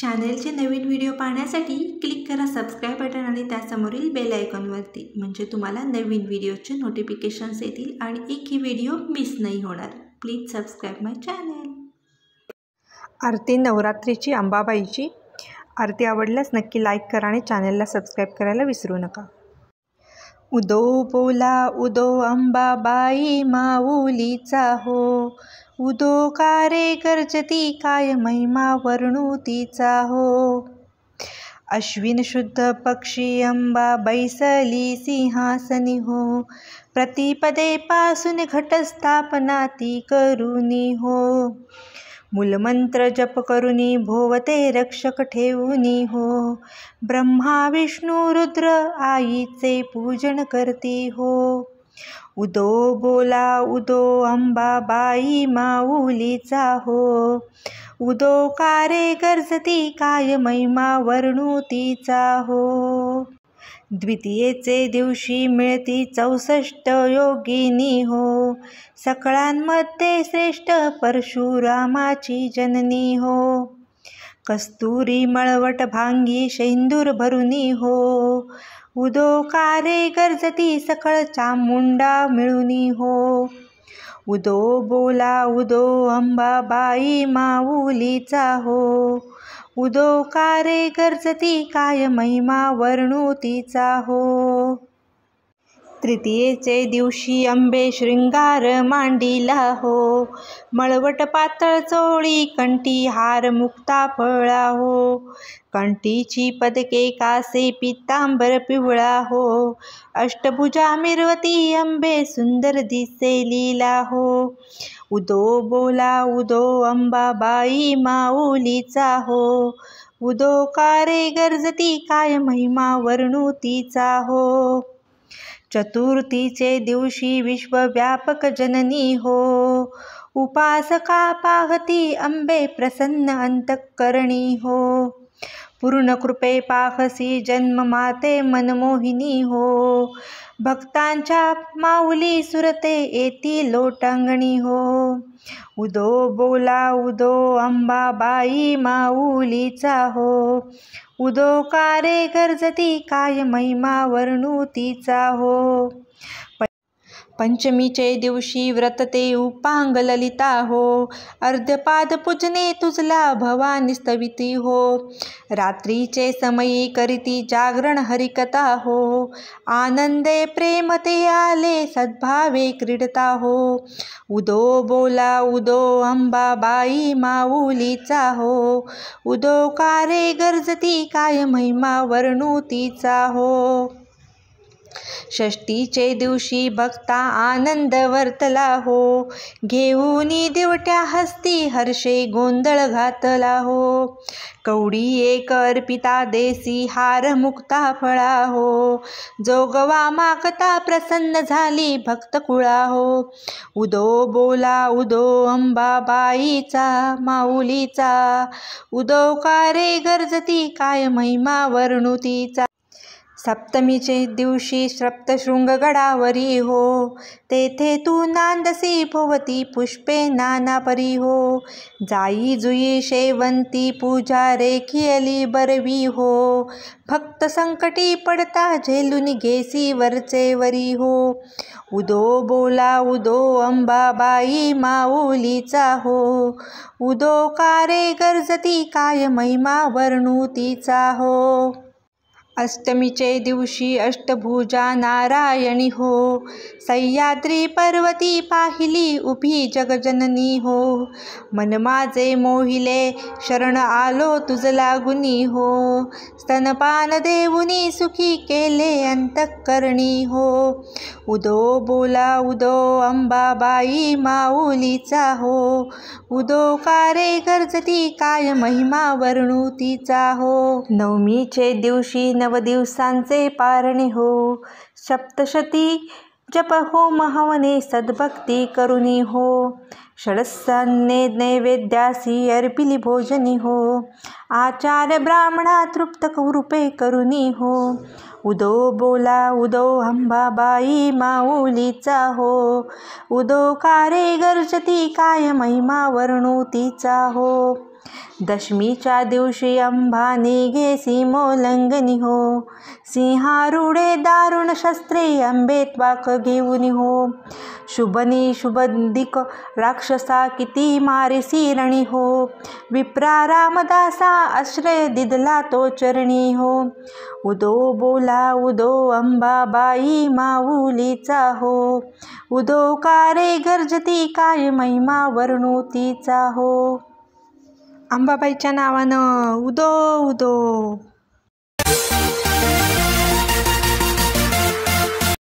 चॅनलचे नवीन व्हिडिओ पाहण्यासाठी क्लिक करा सबस्क्राईब बटन आणि त्यासमोरील बेल आयकॉनवरती म्हणजे तुम्हाला नवीन व्हिडिओचे नोटिफिकेशन्स येतील आणि एकही व्हिडिओ मिस नाही होणार प्लीज सबस्क्राईब माय चॅनेल आरती नवरात्रीची अंबाबाईची आरती आवडल्यास नक्की लाईक करा आणि चॅनलला सबस्क्राईब करायला विसरू नका उदो बोला उदो बाई माऊलीचा हो उदो कारे गर्जती काय महिमा वर्णुतीचा हो अश्विन शुद्ध पक्षी अंबा बैसली सिंहासनी हो प्रतिपदे पासून घटस्थापना ती करुणी हो मूलमंत्र जप करुनी भोवते रक्षक ठेवुनी हो ब्रह्मा विष्णू रुद्र आईचे पूजन करती हो उदो बोला उदो अंबाबाई माऊलीचा हो उदो कारे गर्जती काय महिमा वर्णुतीचा हो द्वितीयेचे दिवशी मिळती चौसष्ट योगिनी हो सकळांमध्ये श्रेष्ठ परशुरामाची जननी हो कस्तुरी मळवट भांगी शेंदूर भरुनी हो उदोकारे गरजती सकळ चामुंडा मिळुनी हो उदो बोला उदो अंबाबाई माऊलीचा हो उदो कारे गरजती काय महिमा वर्णूतीचा हो तृतीयेचे दिवशी अंबे शृंगार मांडीला हो मळवट पातळ चोळी कंठी हार मुक्ता फळा हो कंठीची पदके कासे पितांबर पिवळा हो अष्टभुजा मिरवती अंबे सुंदर दिसे लीला हो उदो बोला उदो अंबा अंबाबाई माऊलीचा हो उदो कारे गरजती काय महिमा वर्णुतीचा हो चतुर्थीचे दिवशी विश्वव्यापक जननी हो उपासका पाहती अंबे प्रसन्न अंतकरणी हो पूर्णकृपे पाहसी जन्म माते मनमोहिनी हो भक्तांच्या माऊली सुरते येती लोटांगणी हो उदो बोला उदो अंबाबाई माऊलीचा हो उदो कारे गर्जती काय महिमा वर्णुतीचा हो पंचमीचे दिवशी व्रतते उपांग ललिता हो अर्धपाद पूजने तुझला भवानी स्तविती हो रात्रीचे समयी करीती जागरण हरिकता हो आनंदे प्रेमते आले सद्भावे क्रीडता हो उदो बोला उदो अंबा बाई माऊलीचा हो उदो कारे गरजती काय महिमा वर्णूतीचा हो षष्टीचे दिवशी भक्ता आनंद वर्तला हो घेऊन दिवट्या हस्ती हर्षे गोंधळ घातला हो कवडी एक अर्पिता देसी हार मुक्ता फळा हो जोगवा माकता प्रसन्न झाली भक्त कुळा हो उदो बोला उदो बाईचा माऊलीचा उदो कारे गरजती काय महिमा वर्णुतीचा सप्तमीचे दिवशी सप्तशृंगगडावरी हो तेथे तू नांदसी भोवती पुष्पे नाना परी हो जाई जुई शेवंती पूजा रेखियली बरवी हो भक्त संकटी पडता झेलून घेसी वरचे वरी हो उदो बोला उदो अंबाबाई माऊलीचा हो उदो कारे गरजती काय महिमा वर्णुतीचा हो अष्टमीचे दिवशी अष्टभुजा नारायणी हो सह्याद्री पर्वती पाहिली उभी जगजननी हो मन माझे मोहिले शरण आलो तुझ लागुनी हो स्तनपान देवुनी सुखी केले अंतकरणी हो उदो बोला उदो अंबाबाई माऊलीचा हो उदो कारे गरजती काय महिमा वर्णुतीचा हो नवमीचे दिवशी नव दिवसांचे पारणे हो सप्तशती जप हो महावने सद्भक्ती करुणी हो षडस्सन्ने नैवेद्यासी अर्पिली भोजनी हो आचार ब्राह्मणा तृप्त कौरूपे करुणी हो उदो बोला उदो हंबाबाई माऊलीचा हो उदो कारे गर्जती काय महिमा वर्णूतीचा हो दशमीच्या दिवशी अंबा निघे मोलंगनी हो सिंहारुडे दारुण शस्त्रे अंबे त्वाक घेऊन हो शुभनी शुभदिक राक्षसा किती मारिसी रणी हो विप्रा रामदासा आश्रय दिदला तो चरणी हो उदो बोला उदो अंबाबाई माऊलीचा हो उदो कारे गर्जती काय महिमा वर्णुतीचा हो अंबाबाईच्या नावानं उदो उदो